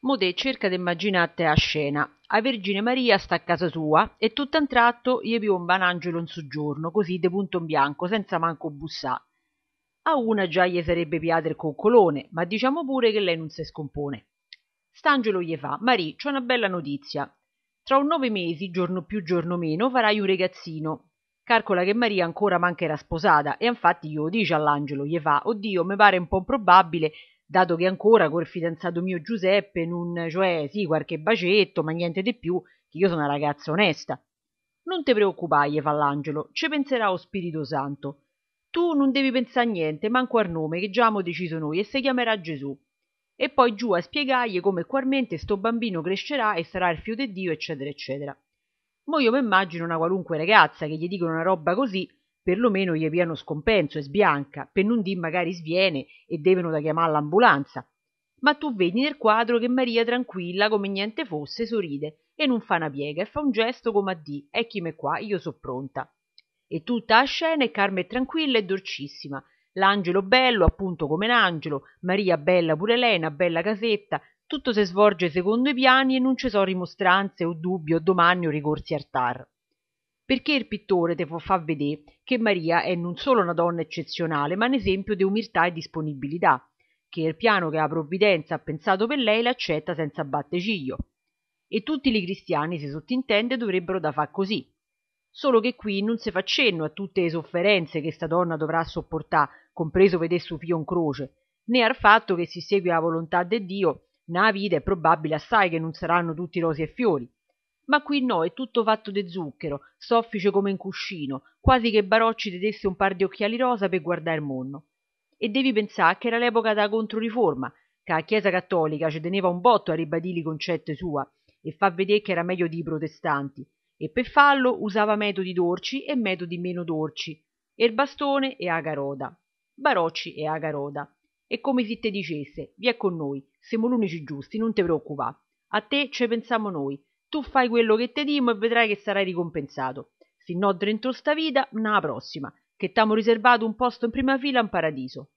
Modè cerca di d'immaginate a scena. A Vergine Maria sta a casa sua e tutt'a un tratto gli piomba un angelo in soggiorno, così de punto in bianco, senza manco bussà. A una già gli sarebbe piato il coccolone, ma diciamo pure che lei non si scompone. St'angelo gli fa, Marì, c'è una bella notizia. Tra un nove mesi, giorno più giorno meno, farai un ragazzino. Calcola che Maria ancora mancherà sposata e infatti glielo dice all'angelo, gli fa, oddio, mi pare un po' improbabile, dato che ancora col fidanzato mio Giuseppe non, cioè sì, qualche bacetto, ma niente di più, che io sono una ragazza onesta. Non te preoccupare, l'angelo, ci penserà lo Spirito Santo. Tu non devi pensare a niente, manco al nome, che già abbiamo deciso noi, e si chiamerà Gesù. E poi giù a spiegargli come qualmente sto bambino crescerà e sarà il figlio di Dio, eccetera, eccetera. Mo io mi immagino una qualunque ragazza che gli dicono una roba così perlomeno gli via scompenso e sbianca, per non dire magari sviene e devono da chiamare l'ambulanza. Ma tu vedi nel quadro che Maria tranquilla, come niente fosse, sorride e non fa una piega e fa un gesto come a dì, ecchime qua, io so pronta. E tutta la scena è carme e tranquilla e dolcissima. L'angelo bello, appunto come l'angelo, Maria bella pure lei, una bella casetta, tutto si svolge secondo i piani e non ci sono rimostranze o dubbi o domani o ricorsi al TAR perché il pittore te vo fa vedere che Maria è non solo una donna eccezionale, ma un esempio di umiltà e disponibilità, che il piano che la provvidenza ha pensato per lei l'accetta senza batte ciglio. E tutti i cristiani, si sottintende, dovrebbero da far così. Solo che qui non si fa cenno a tutte le sofferenze che sta donna dovrà sopportare, compreso vedere suo figlio in croce, né al fatto che si segue la volontà di Dio, na vita è probabile assai che non saranno tutti rosi e fiori, ma qui no è tutto fatto de zucchero soffice come un cuscino quasi che barocci ti desse un par di occhiali rosa per guardà il monno e devi che era l'epoca della controriforma che la chiesa cattolica ci teneva un botto a ribadire i concetti sua e fa vedè ch'era meglio di i protestanti e per fallo usava metodi dorci e metodi meno dorci e il bastone e a garoda barocci e a garoda e come se te dicesse via con noi siamo l'unici giusti non ti preoccupà a te ci pensiamo noi tu fai quello che te dimo e vedrai che sarai ricompensato. Fin no dentro sta vita, na prossima, che t'amo riservato un posto in prima fila in paradiso.